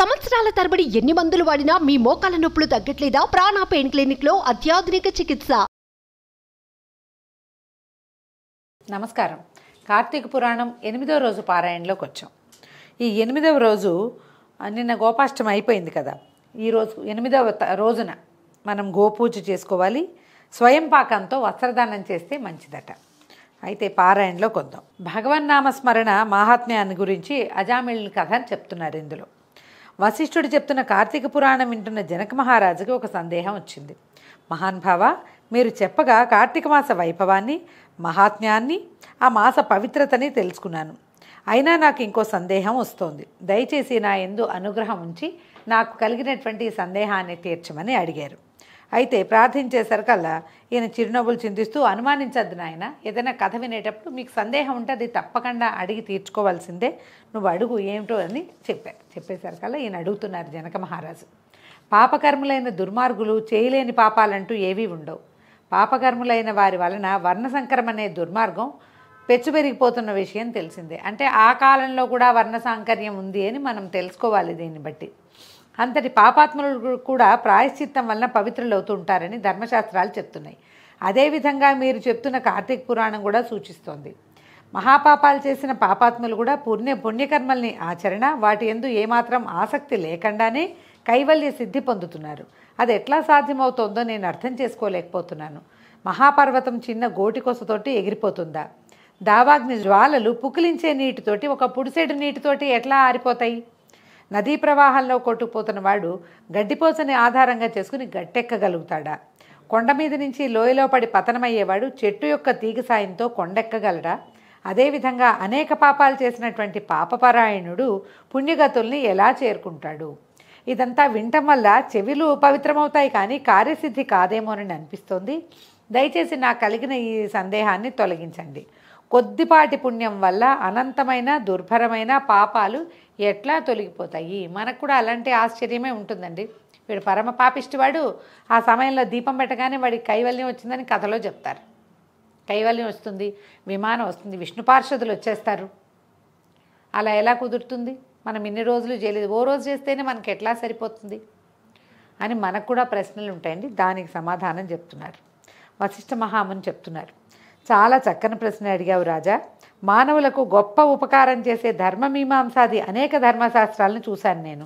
సంవత్సరాల తరబడి ఎన్ని మందులు వాడినా మీ మోకాల నొప్పులు తగ్గట్లేదా ప్రాణ పెయిన్ క్లినిక్ లో అత్యాధునిక చికిత్స నమస్కారం కార్తీక పురాణం ఎనిమిదవ రోజు పారాయణలోకి వచ్చాం ఈ ఎనిమిదవ రోజు నిన్న గోపాష్టమి అయిపోయింది కదా ఈరోజు ఎనిమిదవ రోజున మనం గోపూజ చేసుకోవాలి స్వయం పాకంతో వస్త్రదానం చేస్తే మంచిదట అయితే పారాయణలో కొందాం భగవన్నామస్మరణ మహాత్మ్యాన్ని గురించి అజామిళ్ళని కథ అని చెప్తున్నారు ఇందులో వశిష్ఠుడు చెప్తున్న కార్తీక పురాణం వింటున్న జనక మహారాజుకి ఒక సందేహం వచ్చింది మహాన్భావ మీరు చెప్పగా కార్తీక మాస వైభవాన్ని మహాత్మ్యాన్ని ఆ మాస పవిత్రతని తెలుసుకున్నాను అయినా నాకు ఇంకో సందేహం వస్తోంది దయచేసి నా ఎందు అనుగ్రహం ఉంచి నాకు కలిగినటువంటి సందేహాన్ని తీర్చమని అడిగారు అయితే ప్రార్థించేసరికల్లా ఈయన చిరునవ్వులు చింతిస్తూ అనుమానించద్దు నాయన ఏదైనా కథ వినేటప్పుడు మీకు సందేహం ఉంటే అది తప్పకుండా అడిగి తీర్చుకోవాల్సిందే నువ్వు అడుగు ఏమిటో అని చెప్పారు చెప్పేసరికల్లా ఈయన అడుగుతున్నారు జనక మహారాజు పాపకర్ములైన దుర్మార్గులు చేయలేని పాపాలంటూ ఏవీ ఉండవు పాపకర్ములైన వారి వలన వర్ణసంకరం అనే దుర్మార్గం పెచ్చు పెరిగిపోతున్న విషయం తెలిసిందే అంటే ఆ కాలంలో కూడా వర్ణ సాంకర్యం ఉంది అని మనం తెలుసుకోవాలి దీన్ని బట్టి అంతటి పాపాత్ములు కూడా ప్రాయశ్చిత్తం వలన పవిత్రులవుతుంటారని ధర్మశాస్త్రాలు చెప్తున్నాయి అదేవిధంగా మీరు చెప్తున్న కార్తీక పురాణం కూడా సూచిస్తోంది మహాపాపాలు చేసిన పాపాత్ములు కూడా పుణ్య పుణ్యకర్మల్ని ఆచరణ వాటి ఎందు ఏమాత్రం ఆసక్తి లేకుండానే కైవల్య సిద్ధి పొందుతున్నారు అది ఎట్లా సాధ్యమవుతోందో నేను అర్థం చేసుకోలేకపోతున్నాను మహాపర్వతం చిన్న కొసతోటి ఎగిరిపోతుందా దావాగ్ని జ్వాలలు పుకిలించే నీటితోటి ఒక పుడిసేడు నీటితోటి ఎట్లా ఆరిపోతాయి నదీ ప్రవాహంలో కొట్టుకుపోతున్న వాడు గడ్డిపోసని ఆధారంగా చేసుకుని గట్టెక్కగలుగుతాడా కొండ మీద నుంచి లోయలో పడి పతనమయ్యేవాడు చెట్టు యొక్క తీగ సాయంతో కొండెక్కగలడా అదేవిధంగా అనేక పాపాలు చేసినటువంటి పాపపరాయణుడు పుణ్యగతుల్ని ఎలా చేరుకుంటాడు ఇదంతా వినటం వల్ల చెవిలు పవిత్రమవుతాయి కానీ కార్యసిద్ధి కాదేమోనని అనిపిస్తోంది దయచేసి నాకు కలిగిన ఈ సందేహాన్ని తొలగించండి కొద్దిపాటి పుణ్యం వల్ల అనంతమైన దుర్భరమైన పాపాలు ఎట్లా తొలగిపోతాయి మనకు కూడా అలాంటి ఆశ్చర్యమే ఉంటుందండి వీడు పరమ పాపిష్టివాడు ఆ సమయంలో దీపం పెట్టగానే వాడికి కైవల్యం వచ్చిందని కథలో చెప్తారు కైవల్యం వస్తుంది విమానం వస్తుంది విష్ణు పార్షదులు వచ్చేస్తారు అలా ఎలా కుదురుతుంది మనం ఇన్ని రోజులు చేయలేదు ఓ రోజు చేస్తేనే మనకి ఎట్లా సరిపోతుంది అని మనకు కూడా ప్రశ్నలు ఉంటాయండి దానికి సమాధానం చెప్తున్నారు వశిష్ఠ మహాముని చెప్తున్నారు చాలా చక్కని ప్రశ్న అడిగావు రాజా మానవులకు గొప్ప ఉపకారం చేసే ధర్మమీమాంసాది అనేక ధర్మశాస్త్రాలను చూశాను నేను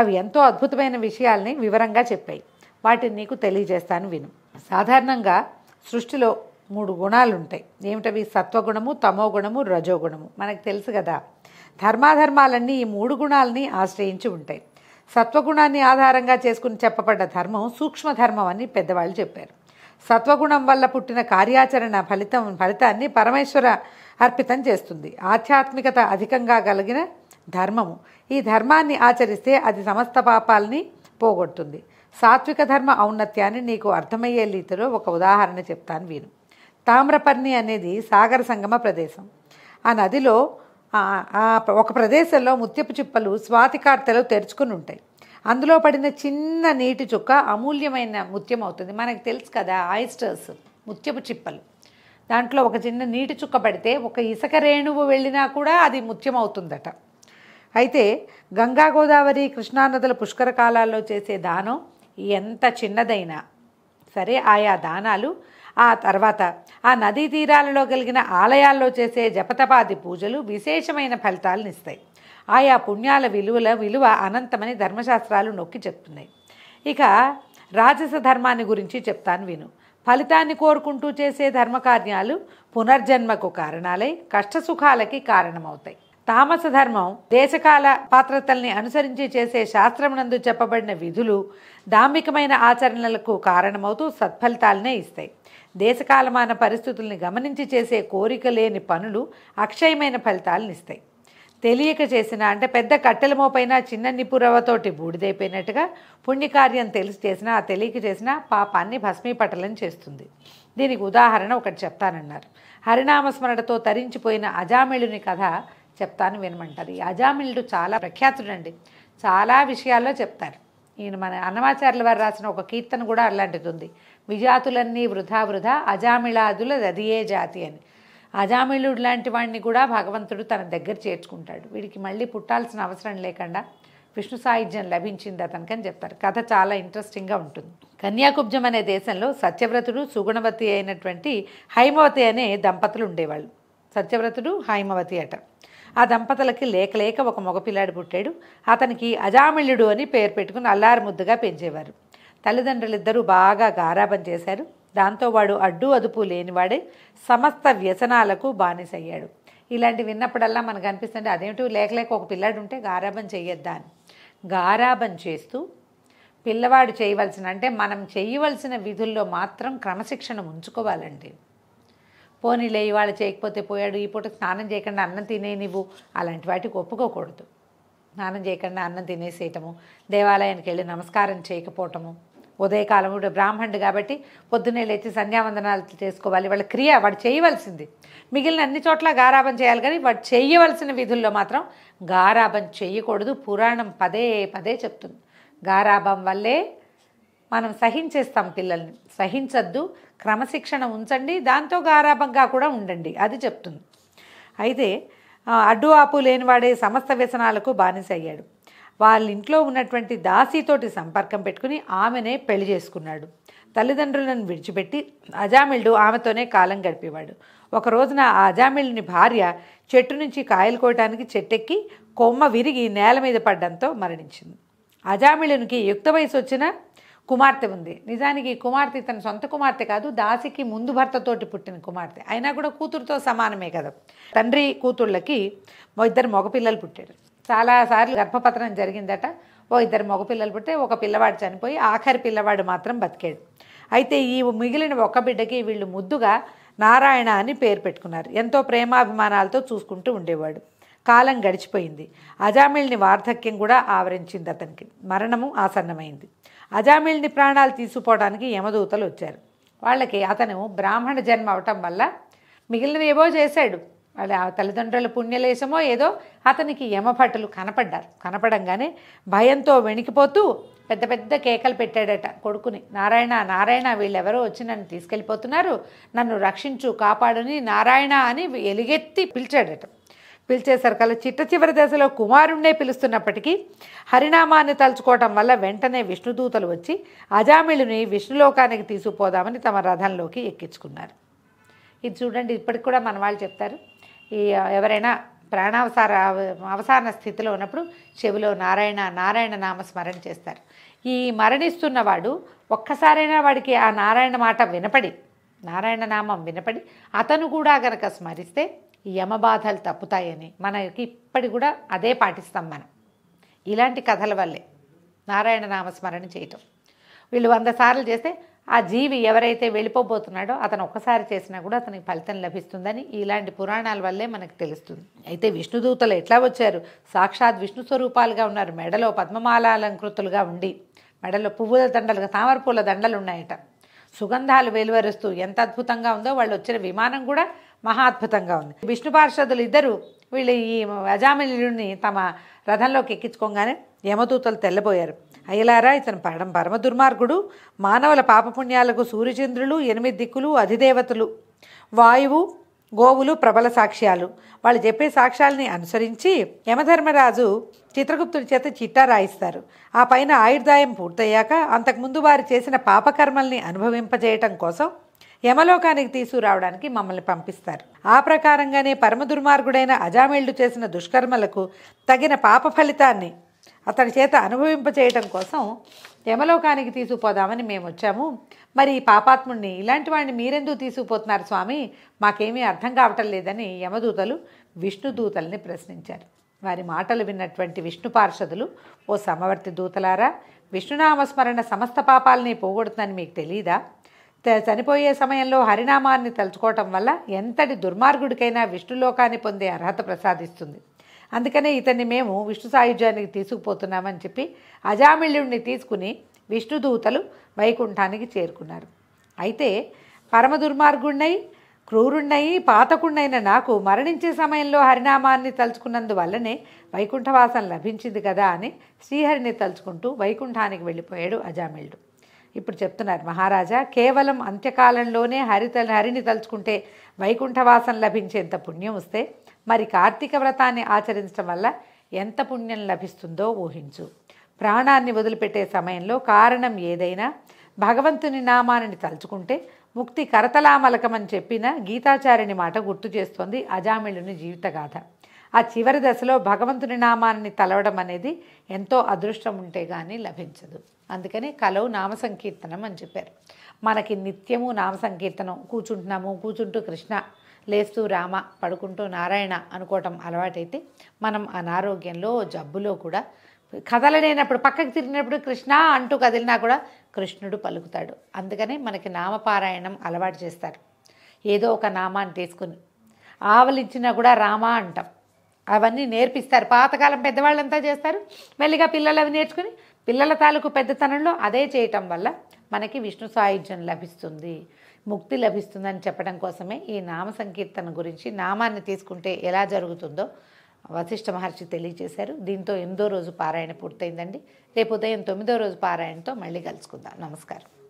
అవి ఎంతో అద్భుతమైన విషయాల్ని వివరంగా చెప్పాయి వాటిని నీకు తెలియజేస్తాను విను సాధారణంగా సృష్టిలో మూడు గుణాలు ఉంటాయి ఏమిటవి సత్వగుణము తమో గుణము రజోగుణము మనకు తెలుసు కదా ధర్మాధర్మాలన్నీ ఈ మూడు గుణాలని ఆశ్రయించి ఉంటాయి సత్వగుణాన్ని ఆధారంగా చేసుకుని చెప్పబడ్డ ధర్మం సూక్ష్మధర్మం అని పెద్దవాళ్ళు చెప్పారు సత్వగుణం వల్ల పుట్టిన కార్యాచరణ ఫలితం ఫలితాన్ని పరమేశ్వర అర్పితం చేస్తుంది ఆధ్యాత్మికత అధికంగా కలిగిన ధర్మము ఈ ధర్మాన్ని ఆచరిస్తే అది సమస్త పాపాలని పోగొడుతుంది సాత్విక ధర్మ ఔన్నత్యాన్ని నీకు అర్థమయ్యే రీతిలో ఒక ఉదాహరణ చెప్తాను వీను తామ్రపర్ణి అనేది సాగర సంగమ ప్రదేశం ఆ నదిలో ఒక ప్రదేశంలో ముత్యపు చిప్పలు స్వాతికార్తెలు తెరుచుకుని ఉంటాయి అందులో పడిన చిన్న నీటి చుక్క అమూల్యమైన ముత్యం అవుతుంది మనకు తెలుసు కదా ఆయిస్టర్స్ ముత్యపు చిప్పలు దాంట్లో ఒక చిన్న నీటి చుక్క పడితే ఒక ఇసుక రేణువు వెళ్ళినా కూడా అది ముత్యం అవుతుందట అయితే గంగా గోదావరి కృష్ణానదుల పుష్కర కాలాల్లో చేసే దానం ఎంత చిన్నదైనా సరే ఆయా దానాలు ఆ తర్వాత ఆ నదీ తీరాలలో కలిగిన ఆలయాల్లో చేసే జపతపాది పూజలు విశేషమైన ఫలితాలను ఇస్తాయి ఆయా పుణ్యాల విలువల విలువ అనంతమని ధర్మశాస్త్రాలు నొక్కి చెప్తున్నాయి ఇక రాజస ధర్మాన్ని గురించి చెప్తాను విను ఫలితాన్ని కోరుకుంటూ చేసే ధర్మకార్యాలు పునర్జన్మకు కారణాలై కష్టసుఖాలకి కారణమవుతాయి తామస ధర్మం దేశకాల పాత్రతల్ని అనుసరించి చేసే శాస్త్రమునందు చెప్పబడిన విధులు ధార్మికమైన ఆచరణలకు కారణమవుతూ సత్ఫలితాలనే ఇస్తాయి దేశకాలమాన పరిస్థితుల్ని గమనించి చేసే కోరిక లేని పనులు అక్షయమైన ఫలితాలను ఇస్తాయి తెలియక చేసిన అంటే పెద్ద కట్టెల మోపైన చిన్న నిపురవతోటి బూడిదైపోయినట్టుగా పుణ్యకార్యం తెలిసి చేసిన ఆ తెలియక చేసిన పాపాన్ని భస్మీపటలం చేస్తుంది దీనికి ఉదాహరణ ఒకటి చెప్తానన్నారు హరినామస్మరణతో తరించిపోయిన అజామిళుని కథ చెప్తాను వినమంటారు ఈ అజామిళుడు చాలా ప్రఖ్యాతుడండి చాలా విషయాల్లో చెప్తారు ఈయన మన అన్నమాచార్యుల వారు రాసిన ఒక కీర్తన కూడా అలాంటిది ఉంది విజాతులన్నీ వృధా వృధా అజామిళాదుల అదియే జాతి అని అజామిళుడు లాంటి వాడిని కూడా భగవంతుడు తన దగ్గర చేర్చుకుంటాడు వీడికి మళ్ళీ పుట్టాల్సిన అవసరం లేకుండా విష్ణు సాహిత్యం లభించింది అతనికని చెప్తారు కథ చాలా ఇంట్రెస్టింగ్గా ఉంటుంది కన్యాకుబ్జం అనే దేశంలో సత్యవ్రతుడు సుగుణవతి అయినటువంటి హైమవతి అనే దంపతులు ఉండేవాళ్ళు సత్యవ్రతుడు హైమవతి అట ఆ దంపతులకి లేకలేక ఒక మగపిల్లాడు పుట్టాడు అతనికి అజామిళుడు అని పేరు పెట్టుకుని అల్లారు ముద్దుగా పెంచేవారు తల్లిదండ్రులిద్దరూ బాగా గారాబం చేశారు దాంతో వాడు అడ్డు అదుపు లేనివాడే సమస్త వ్యసనాలకు బానిసయ్యాడు ఇలాంటి విన్నప్పుడల్లా మనకు అనిపిస్తుంది అదేమిటి లేక లేక ఒక పిల్లాడు ఉంటే గారాబం చేయొద్దా అని గారాబం చేస్తూ పిల్లవాడు చేయవలసిన అంటే మనం చేయవలసిన విధుల్లో మాత్రం క్రమశిక్షణ ఉంచుకోవాలండి పోనీలే ఇవాళ చేయకపోతే పోయాడు ఈ పూట స్నానం చేయకుండా అన్నం తినే నువ్వు అలాంటి వాటికి ఒప్పుకోకూడదు స్నానం చేయకుండా అన్నం తినేసేయటము దేవాలయానికి వెళ్ళి నమస్కారం చేయకపోవటము ఉదయకాలం ఇప్పుడు బ్రాహ్మణుడు కాబట్టి పొద్దునే లేచి సంధ్యావందనాలు చేసుకోవాలి వాళ్ళ క్రియ వాడు చేయవలసింది మిగిలిన అన్ని చోట్ల గారాభం చేయాలి కానీ వాడు చేయవలసిన విధుల్లో మాత్రం గారాభం చేయకూడదు పురాణం పదే పదే చెప్తుంది గారాభం వల్లే మనం సహించేస్తాం పిల్లల్ని సహించద్దు క్రమశిక్షణ ఉంచండి దాంతో గారాభంగా కూడా ఉండండి అది చెప్తుంది అయితే అడ్డు ఆపు లేనివాడే సమస్త వ్యసనాలకు బానిస అయ్యాడు వాళ్ళ ఇంట్లో ఉన్నటువంటి దాసీతోటి సంపర్కం పెట్టుకుని ఆమెనే పెళ్లి చేసుకున్నాడు తల్లిదండ్రులను విడిచిపెట్టి అజామిళ్ళు ఆమెతోనే కాలం గడిపేవాడు ఒక రోజున ఆ అజామిళ్ళుని భార్య చెట్టు నుంచి కాయలు కోయటానికి చెట్టెక్కి కొమ్మ విరిగి నేల మీద పడ్డంతో మరణించింది అజామిళునికి యుక్త వయసు వచ్చిన కుమార్తె ఉంది నిజానికి కుమార్తె తన సొంత కుమార్తె కాదు దాసికి ముందు భర్తతోటి పుట్టిన కుమార్తె అయినా కూడా కూతురుతో సమానమే కదా తండ్రి కూతుళ్ళకి ఇద్దరు మగపిల్లలు పుట్టారు చాలాసార్లు గర్భపతనం జరిగిందట ఓ ఇద్దరు మగపిల్లలు పుట్టే ఒక పిల్లవాడు చనిపోయి ఆఖరి పిల్లవాడు మాత్రం బతికాడు అయితే ఈ మిగిలిన ఒక్క బిడ్డకి వీళ్ళు ముద్దుగా నారాయణ అని పేరు పెట్టుకున్నారు ఎంతో ప్రేమాభిమానాలతో చూసుకుంటూ ఉండేవాడు కాలం గడిచిపోయింది అజామిల్ని వార్ధక్యం కూడా ఆవరించింది అతనికి మరణము ఆసన్నమైంది అజామిల్ని ప్రాణాలు తీసుకుపోవడానికి యమదూతలు వచ్చారు వాళ్ళకి అతను బ్రాహ్మణ జన్మ అవటం వల్ల మిగిలినవి ఏవో చేశాడు వాళ్ళ తల్లిదండ్రుల పుణ్యలేశమో ఏదో అతనికి యమభటలు కనపడ్డారు కనపడంగానే భయంతో వెణికిపోతూ పెద్ద పెద్ద కేకలు పెట్టాడట కొడుకుని నారాయణ నారాయణ వీళ్ళెవరో వచ్చి నన్ను తీసుకెళ్ళిపోతున్నారు నన్ను రక్షించు కాపాడుని నారాయణ అని ఎలుగెత్తి పిలిచాడట పిలిచేసరికల్లా చిట్ట చివరి దశలో కుమారుణ్ణే పిలుస్తున్నప్పటికీ హరినామాన్ని తలుచుకోవటం వల్ల వెంటనే విష్ణుదూతలు వచ్చి అజామిళుని విష్ణులోకానికి తీసుకుపోదామని తమ రథంలోకి ఎక్కించుకున్నారు ఇది చూడండి ఇప్పటికి కూడా మన వాళ్ళు చెప్తారు ఈ ఎవరైనా ప్రాణావసార అవసాన స్థితిలో ఉన్నప్పుడు చెవిలో నారాయణ నారాయణ నామస్మరణ చేస్తారు ఈ మరణిస్తున్నవాడు ఒక్కసారైనా వాడికి ఆ నారాయణ మాట వినపడి నారాయణ నామం వినపడి అతను కూడా గనక స్మరిస్తే యమబాధలు తప్పుతాయని మనకి ఇప్పటి కూడా అదే పాటిస్తాం మనం ఇలాంటి కథల వల్లే నారాయణ నామస్మరణ చేయటం వీళ్ళు వంద సార్లు చేస్తే ఆ జీవి ఎవరైతే వెళ్ళిపోబోతున్నాడో అతను ఒకసారి చేసినా కూడా అతనికి ఫలితం లభిస్తుందని ఇలాంటి పురాణాల వల్లే మనకు తెలుస్తుంది అయితే విష్ణుదూతలు ఎట్లా వచ్చారు సాక్షాత్ విష్ణు స్వరూపాలుగా ఉన్నారు మెడలో పద్మమాలాలంకృతులుగా ఉండి మెడలో పువ్వుల దండలుగా తామర పూల దండలు ఉన్నాయట సుగంధాలు వెలువరుస్తూ ఎంత అద్భుతంగా ఉందో వాళ్ళు వచ్చిన విమానం కూడా మహా అద్భుతంగా ఉంది విష్ణు పార్షదులు ఇద్దరు వీళ్ళు ఈ అజామిలుని తమ రథంలోకి ఎక్కించుకోగానే యమదూతలు తెల్లబోయారు అయ్యలారా ఇతను పడం పరమ దుర్మార్గుడు మానవుల పాపపుణ్యాలకు సూర్యచంద్రులు ఎనిమిది దిక్కులు అధిదేవతలు వాయువు గోవులు ప్రబల సాక్ష్యాలు వాళ్ళు చెప్పే సాక్ష్యాలని అనుసరించి యమధర్మరాజు చిత్రగుప్తుడి చేత చిట్టా రాయిస్తారు ఆ పైన ఆయుర్దాయం పూర్తయ్యాక అంతకుముందు వారు చేసిన పాపకర్మల్ని అనుభవింపజేయటం కోసం యమలోకానికి తీసుకురావడానికి మమ్మల్ని పంపిస్తారు ఆ ప్రకారంగానే పరమ దుర్మార్గుడైన అజామేళ్లు చేసిన దుష్కర్మలకు తగిన పాప ఫలితాన్ని అతని చేత అనుభవింపచేయటం కోసం యమలోకానికి తీసుకుపోదామని మేము వచ్చాము మరి ఈ పాపాత్ముడిని ఇలాంటి వాడిని మీరెందుకు తీసుకుపోతున్నారు స్వామి మాకేమీ అర్థం కావటం లేదని యమదూతలు విష్ణుదూతల్ని ప్రశ్నించారు వారి మాటలు విన్నటువంటి విష్ణు పార్షదులు ఓ సమవర్తి దూతలారా విష్ణునామస్మరణ సమస్త పాపాలని పోగొడుతుందని మీకు తెలియదా చనిపోయే సమయంలో హరినామాన్ని తలుచుకోవటం వల్ల ఎంతటి దుర్మార్గుడికైనా విష్ణులోకాన్ని పొందే అర్హత ప్రసాదిస్తుంది అందుకనే ఇతన్ని మేము విష్ణు సాయుధ్యానికి తీసుకుపోతున్నామని చెప్పి అజామిళ్యుడిని తీసుకుని విష్ణుదూతలు వైకుంఠానికి చేరుకున్నారు అయితే పరమ దుర్మార్గుణ్ణై క్రూరుణ్ణయి పాతకుణ్ణైన నాకు మరణించే సమయంలో హరినామాన్ని తలుచుకున్నందువల్లనే వైకుంఠవాసం లభించింది కదా అని శ్రీహరిని తలుచుకుంటూ వైకుంఠానికి వెళ్ళిపోయాడు అజామిళుడు ఇప్పుడు చెప్తున్నారు మహారాజా కేవలం అంత్యకాలంలోనే హరిత హరిని తలుచుకుంటే వైకుంఠవాసం లభించేంత పుణ్యం వస్తే మరి కార్తీక వ్రతాన్ని ఆచరించడం వల్ల ఎంత పుణ్యం లభిస్తుందో ఊహించు ప్రాణాన్ని వదిలిపెట్టే సమయంలో కారణం ఏదైనా భగవంతుని నామాన్ని తలుచుకుంటే ముక్తి కరతలామలకమని చెప్పిన గీతాచార్యుని మాట గుర్తు చేస్తోంది అజామిళుని జీవితగాథ ఆ చివరి దశలో భగవంతుని నామాన్ని తలవడం అనేది ఎంతో అదృష్టం ఉంటే కానీ లభించదు అందుకని కలవు నామ సంకీర్తనం అని చెప్పారు మనకి నిత్యము నామ సంకీర్తనం కూర్చుంటున్నాము కూర్చుంటూ కృష్ణ లేస్తూ రామ పడుకుంటూ నారాయణ అనుకోవటం అలవాటైతే మనం అనారోగ్యంలో జబ్బులో కూడా కదలనేటప్పుడు పక్కకు తిరిగినప్పుడు కృష్ణ అంటూ కదిలినా కూడా కృష్ణుడు పలుకుతాడు అందుకనే మనకి నామపారాయణం అలవాటు చేస్తారు ఏదో ఒక నామాన్ని తీసుకుని ఆవలిచ్చినా కూడా రామ అంటాం అవన్నీ నేర్పిస్తారు పాతకాలం పెద్దవాళ్ళంతా చేస్తారు మెల్లిగా పిల్లలు అవి నేర్చుకుని పిల్లల తాలూకు పెద్దతనంలో అదే చేయటం వల్ల మనకి విష్ణు సాయుధ్యం లభిస్తుంది ముక్తి లభిస్తుందని చెప్పడం కోసమే ఈ నామ సంకీర్తన గురించి నామాన్ని తీసుకుంటే ఎలా జరుగుతుందో వశిష్ఠ మహర్షి తెలియజేశారు దీంతో ఎనిమిదో రోజు పారాయణ పూర్తయిందండి రేపు ఉదయం తొమ్మిదో రోజు పారాయణతో మళ్ళీ కలుసుకుందాం నమస్కారం